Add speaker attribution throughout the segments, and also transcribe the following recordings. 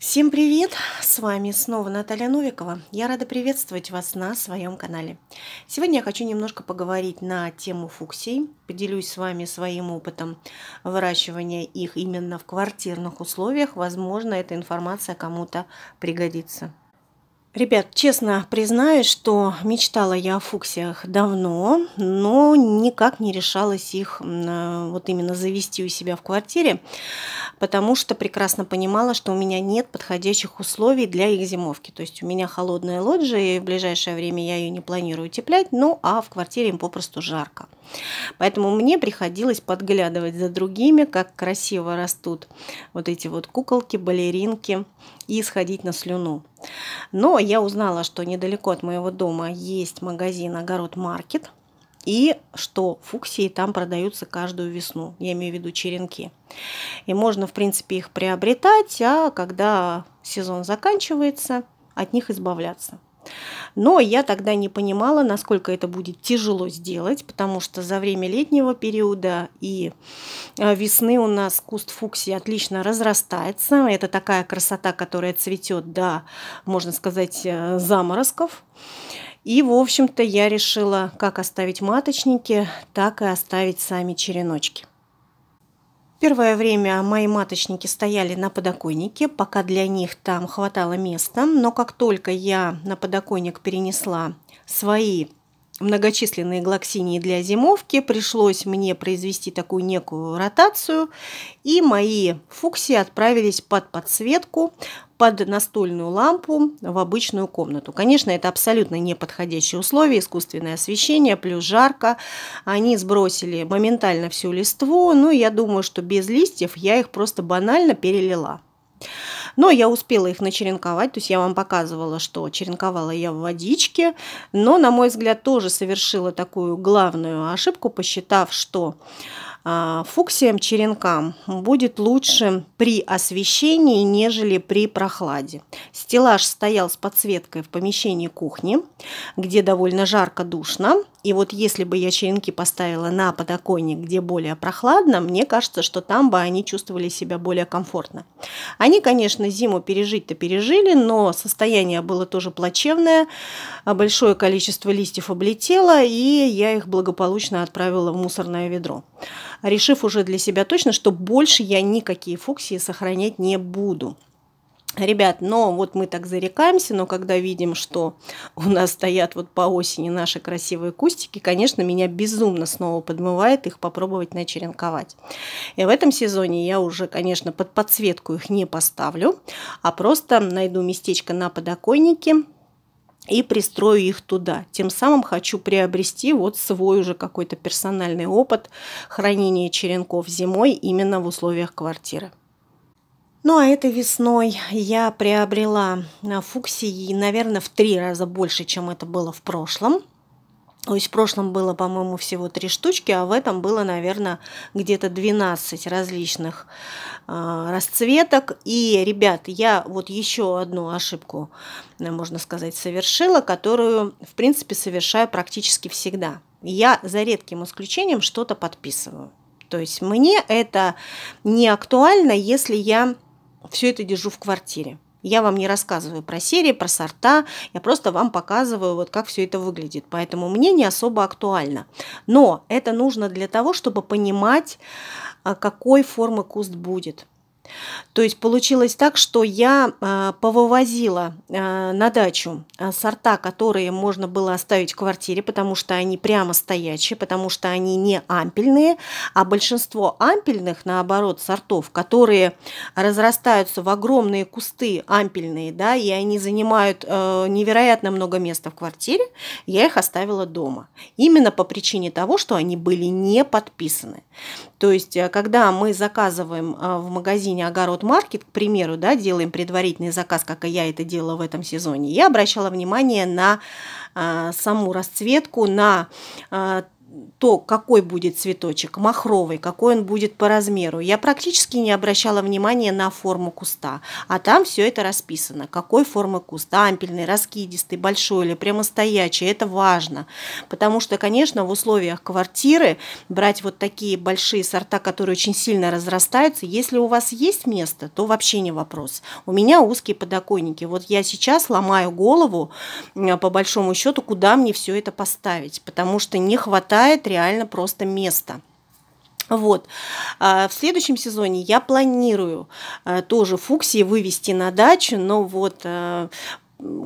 Speaker 1: Всем привет! С вами снова Наталья Новикова. Я рада приветствовать вас на своем канале. Сегодня я хочу немножко поговорить на тему фуксий. Поделюсь с вами своим опытом выращивания их именно в квартирных условиях. Возможно, эта информация кому-то пригодится. Ребят, честно признаюсь, что мечтала я о фуксиях давно, но никак не решалась их э, вот именно завести у себя в квартире потому что прекрасно понимала, что у меня нет подходящих условий для их зимовки. То есть у меня холодная лоджия, и в ближайшее время я ее не планирую теплять, ну а в квартире им попросту жарко. Поэтому мне приходилось подглядывать за другими, как красиво растут вот эти вот куколки, балеринки, и сходить на слюну. Но я узнала, что недалеко от моего дома есть магазин «Огород Маркет», и что фуксии там продаются каждую весну, я имею в виду черенки. И можно, в принципе, их приобретать, а когда сезон заканчивается, от них избавляться. Но я тогда не понимала, насколько это будет тяжело сделать, потому что за время летнего периода и э, весны у нас куст фуксии отлично разрастается. Это такая красота, которая цветет до, можно сказать, э, заморозков. И, в общем-то, я решила как оставить маточники, так и оставить сами череночки. Первое время мои маточники стояли на подоконнике, пока для них там хватало места, но как только я на подоконник перенесла свои многочисленные глоксинии для зимовки, пришлось мне произвести такую некую ротацию, и мои фуксии отправились под подсветку, под настольную лампу в обычную комнату. Конечно, это абсолютно неподходящие условия, искусственное освещение, плюс жарко. Они сбросили моментально всю листву, ну я думаю, что без листьев я их просто банально перелила. Но я успела их начеренковать, то есть я вам показывала, что черенковала я в водичке, но, на мой взгляд, тоже совершила такую главную ошибку, посчитав, что а, фуксиям черенкам будет лучше при освещении, нежели при прохладе. Стеллаж стоял с подсветкой в помещении кухни, где довольно жарко, душно. И вот если бы я черенки поставила на подоконник, где более прохладно, мне кажется, что там бы они чувствовали себя более комфортно. Они, конечно, конечно, зиму пережить-то пережили, но состояние было тоже плачевное. Большое количество листьев облетело, и я их благополучно отправила в мусорное ведро. Решив уже для себя точно, что больше я никакие фуксии сохранять не буду. Ребят, но вот мы так зарекаемся, но когда видим, что у нас стоят вот по осени наши красивые кустики, конечно, меня безумно снова подмывает их попробовать начеренковать. И в этом сезоне я уже, конечно, под подсветку их не поставлю, а просто найду местечко на подоконнике, и пристрою их туда. Тем самым хочу приобрести вот свой уже какой-то персональный опыт хранения черенков зимой именно в условиях квартиры. Ну а этой весной я приобрела а, фуксии, наверное, в три раза больше, чем это было в прошлом. То есть в прошлом было, по-моему, всего три штучки, а в этом было, наверное, где-то 12 различных э, расцветок. И, ребят, я вот еще одну ошибку, э, можно сказать, совершила, которую, в принципе, совершаю практически всегда. Я за редким исключением что-то подписываю. То есть мне это не актуально, если я все это держу в квартире. Я вам не рассказываю про серии, про сорта, я просто вам показываю, вот как все это выглядит. Поэтому мне не особо актуально. Но это нужно для того, чтобы понимать, а, какой формы куст будет. То есть получилось так, что я э, повывозила э, на дачу а, сорта, которые можно было оставить в квартире, потому что они прямо стоячие, потому что они не ампельные, а большинство ампельных, наоборот, сортов, которые разрастаются в огромные кусты ампельные, да, и они занимают э, невероятно много места в квартире, я их оставила дома. Именно по причине того, что они были не подписаны. То есть, э, когда мы заказываем э, в магазине магазине «Огород Маркет», к примеру, да, делаем предварительный заказ, как и я это делала в этом сезоне, я обращала внимание на э, саму расцветку, на э, то, какой будет цветочек, махровый, какой он будет по размеру. Я практически не обращала внимания на форму куста, а там все это расписано. Какой формы куст, ампельный, раскидистый, большой или прямостоячий, это важно. Потому что, конечно, в условиях квартиры брать вот такие большие сорта, которые очень сильно разрастаются, если у вас есть место, то вообще не вопрос. У меня узкие подоконники. Вот я сейчас ломаю голову, по большому счету, куда мне все это поставить, потому что не хватает хватает реально просто места. Вот. А, в следующем сезоне я планирую э, тоже фуксии вывести на дачу, но вот э,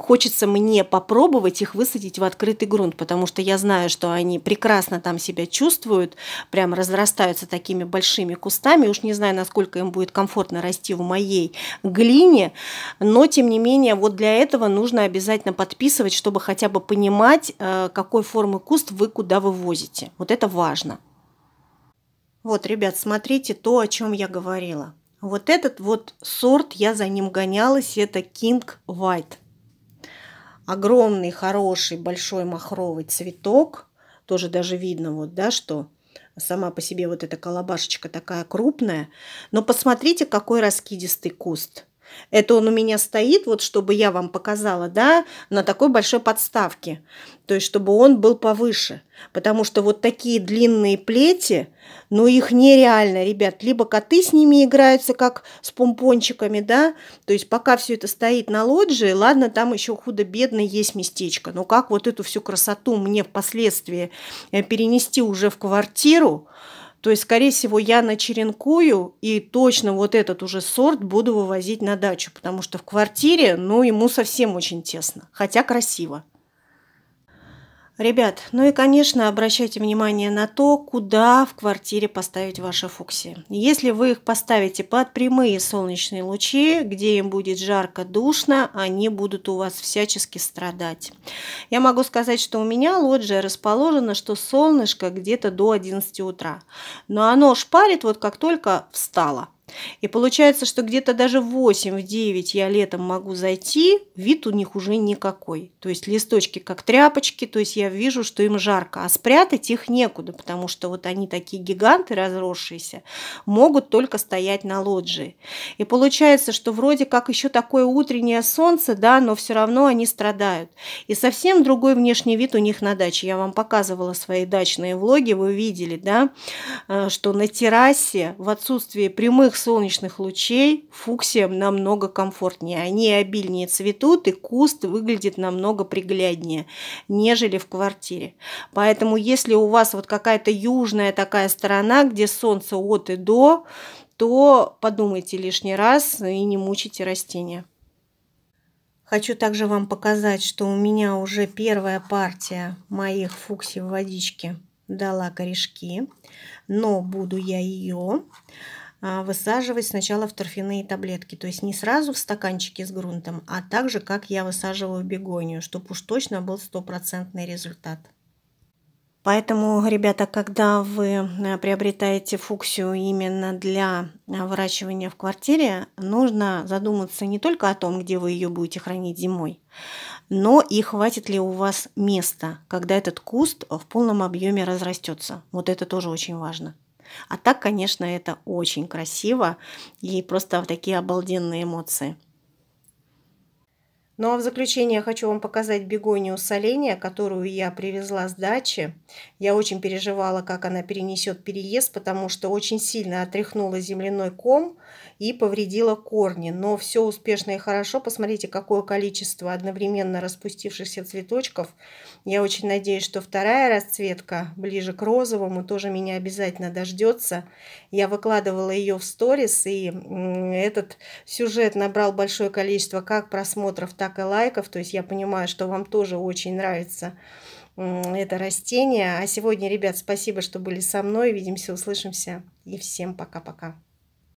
Speaker 1: хочется мне попробовать их высадить в открытый грунт, потому что я знаю, что они прекрасно там себя чувствуют, прям разрастаются такими большими кустами. Уж не знаю, насколько им будет комфортно расти в моей глине, но тем не менее вот для этого нужно обязательно подписывать, чтобы хотя бы понимать, э, какой формы куст вы куда вывозите. Вот это важно. Вот, ребят, смотрите то, о чем я говорила. Вот этот вот сорт, я за ним гонялась, это King White огромный, хороший, большой махровый цветок. Тоже даже видно, вот, да, что сама по себе вот эта колобашечка такая крупная. Но посмотрите, какой раскидистый куст. Это он у меня стоит, вот чтобы я вам показала, да, на такой большой подставке. То есть, чтобы он был повыше. Потому что вот такие длинные плети, ну, их нереально, ребят. Либо коты с ними играются, как с помпончиками, да. То есть, пока все это стоит на лоджии, ладно, там еще худо-бедно есть местечко. Но как вот эту всю красоту мне впоследствии э, перенести уже в квартиру, то есть, скорее всего, я начеренкую и точно вот этот уже сорт буду вывозить на дачу, потому что в квартире, ну, ему совсем очень тесно, хотя красиво. Ребят, ну и, конечно, обращайте внимание на то, куда в квартире поставить ваши фуксии. Если вы их поставите под прямые солнечные лучи, где им будет жарко, душно, они будут у вас всячески страдать. Я могу сказать, что у меня лоджия расположена, что солнышко где-то до 11 утра. Но оно шпарит вот как только встало. И получается, что где-то даже в 8-9 в я летом могу зайти, вид у них уже никакой. То есть листочки как тряпочки, то есть я вижу, что им жарко, а спрятать их некуда, потому что вот они такие гиганты разросшиеся, могут только стоять на лоджии. И получается, что вроде как еще такое утреннее солнце, да, но все равно они страдают. И совсем другой внешний вид у них на даче. Я вам показывала свои дачные влоги, вы видели, да, э, что на террасе в отсутствии прямых наших солнечных лучей фуксиям намного комфортнее. Они обильнее цветут, и куст выглядит намного пригляднее, нежели в квартире. Поэтому, если у вас вот какая-то южная такая сторона, где солнце от и до, то подумайте лишний раз и не мучите растения. Хочу также вам показать, что у меня уже первая партия моих фуксий в водичке дала корешки, но буду я ее а, высаживать сначала в торфяные таблетки. То есть не сразу в стаканчике с грунтом, а также, как я высаживаю бегонию, чтобы уж точно был стопроцентный результат. Поэтому, ребята, когда вы э, приобретаете фуксию именно для э, выращивания в квартире, нужно задуматься не только о том, где вы ее будете хранить зимой, но и хватит ли у вас места, когда этот куст в полном объеме разрастется. Вот это тоже очень важно. А так, конечно, это очень красиво и просто такие обалденные эмоции. Ну а в заключение я хочу вам показать бегонию соления, которую я привезла с дачи. Я очень переживала, как она перенесет переезд, потому что очень сильно отряхнула земляной ком и повредила корни. Но все успешно и хорошо. Посмотрите, какое количество одновременно распустившихся цветочков. Я очень надеюсь, что вторая расцветка ближе к розовому тоже меня обязательно дождется. Я выкладывала ее в сторис, и этот сюжет набрал большое количество как просмотров, так и лайков. То есть я понимаю, что вам тоже очень нравится это растение. А сегодня, ребят, спасибо, что были со мной. видимся, услышимся. И всем пока-пока.